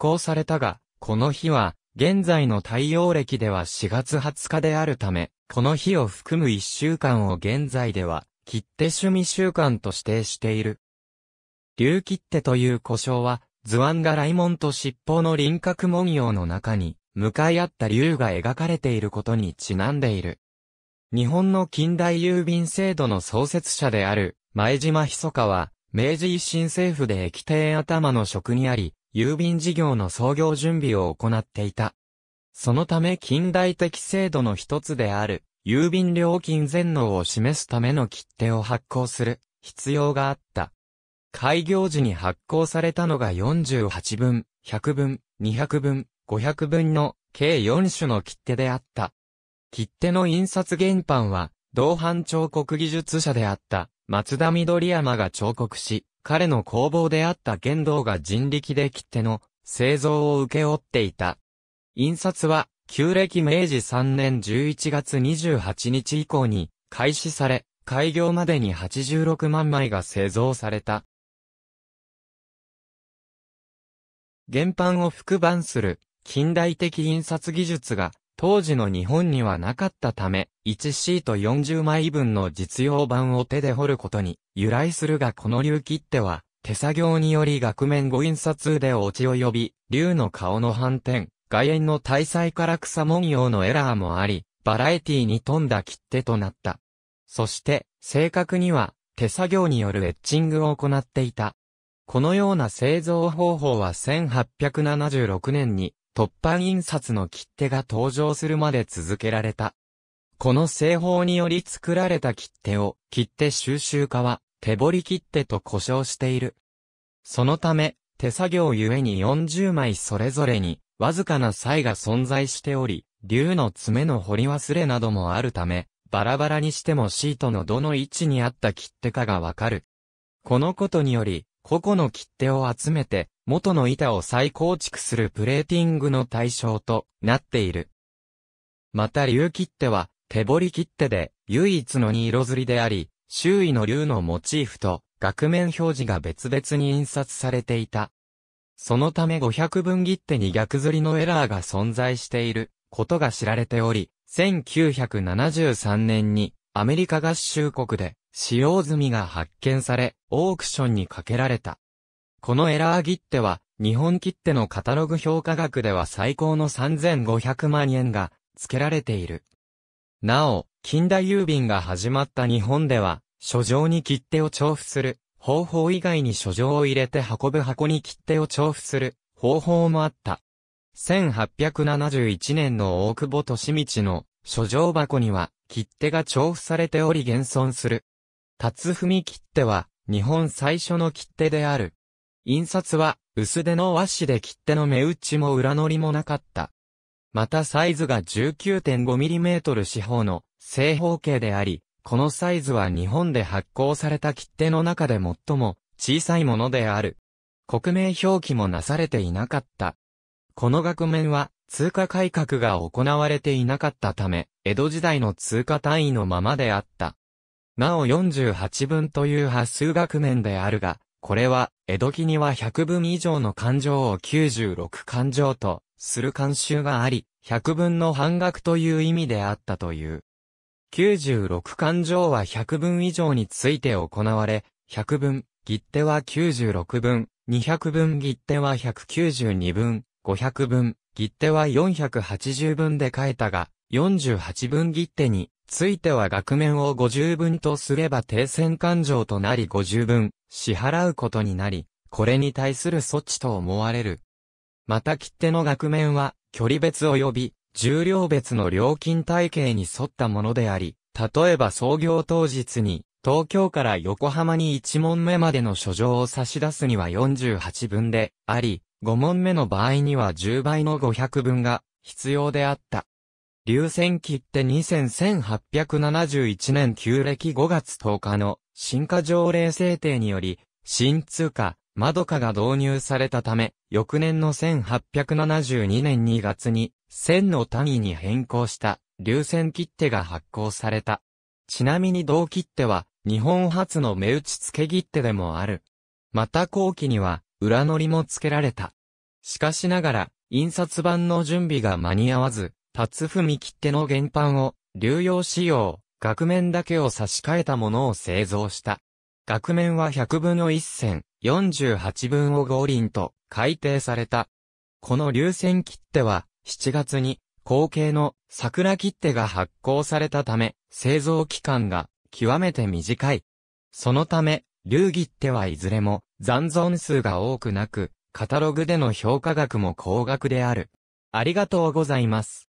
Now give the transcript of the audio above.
行されたが、この日は、現在の太陽暦では4月20日であるため、この日を含む1週間を現在では、切手趣味週間と指定している。竜切手という故障は、図案が雷門と尻尾の輪郭文様の中に、向かい合った竜が描かれていることにちなんでいる。日本の近代郵便制度の創設者である、前島密は、明治維新政府で液体頭の職にあり、郵便事業の創業準備を行っていた。そのため近代的制度の一つである、郵便料金全能を示すための切手を発行する必要があった。開業時に発行されたのが48分、100分、200分、500分の計4種の切手であった。切手の印刷原版は、同伴彫刻技術者であった松田緑山が彫刻し、彼の工房であった剣動が人力で切手の製造を請け負っていた。印刷は、旧暦明治3年11月28日以降に開始され、開業までに86万枚が製造された。原版を復版する近代的印刷技術が当時の日本にはなかったため、1シート40枚分の実用版を手で彫ることに由来するがこの竜切手は、手作業により額面誤印刷で落ちを呼び、竜の顔の反転、外縁の大祭から草文様のエラーもあり、バラエティに富んだ切手となった。そして、正確には、手作業によるエッチングを行っていた。このような製造方法は1876年に突版印刷の切手が登場するまで続けられた。この製法により作られた切手を、切手収集家は、手彫り切手と呼称している。そのため、手作業ゆえに40枚それぞれに、わずかな差異が存在しており、竜の爪の掘り忘れなどもあるため、バラバラにしてもシートのどの位置にあった切手かがわかる。このことにより、個々の切手を集めて、元の板を再構築するプレーティングの対象となっている。また竜切手は、手彫り切手で、唯一の二色刷りであり、周囲の竜のモチーフと、額面表示が別々に印刷されていた。そのため500分切手に逆刷りのエラーが存在していることが知られており、1973年にアメリカ合衆国で使用済みが発見され、オークションにかけられた。このエラー切手は、日本切手のカタログ評価額では最高の3500万円が付けられている。なお、近代郵便が始まった日本では、書状に切手を調布する方法以外に書状を入れて運ぶ箱に切手を調布する方法もあった。1871年の大久保利道の書状箱には切手が調布されており現存する辰踏切手は、日本最初の切手である。印刷は、薄手の和紙で切手の目打ちも裏乗りもなかった。またサイズが 19.5mm 四方の正方形であり、このサイズは日本で発行された切手の中で最も小さいものである。国名表記もなされていなかった。この額面は通貨改革が行われていなかったため、江戸時代の通貨単位のままであった。なお48分という波数学面であるが、これは、江戸期には100分以上の勘定を96勘定とする慣習があり、100分の半額という意味であったという。96勘定は100分以上について行われ、100分、切手は96分、200分切手は192分、500分、切手は480分で書いたが、48分切手については額面を五十分とすれば停戦勘定となり五十分、支払うことになり、これに対する措置と思われる。また切手の額面は、距離別及び、重量別の料金体系に沿ったものであり、例えば創業当日に、東京から横浜に1問目までの書状を差し出すには48分であり、5問目の場合には10倍の500分が必要であった。流線切って2871年旧暦5月10日の新化条例制定により、新通貨、窓化が導入されたため、翌年の1872年2月に、千の単位に変更した、流線切手が発行された。ちなみに同切手は、日本初の目打ち付け切手でもある。また後期には、裏乗りも付けられた。しかしながら、印刷版の準備が間に合わず、達踏切手の原版を、流用仕様、額面だけを差し替えたものを製造した。額面は100分の1線、48分を合輪と改定された。この流線切手は、7月に、後継の桜切手が発行されたため、製造期間が極めて短い。そのため、流切手はいずれも残存数が多くなく、カタログでの評価額も高額である。ありがとうございます。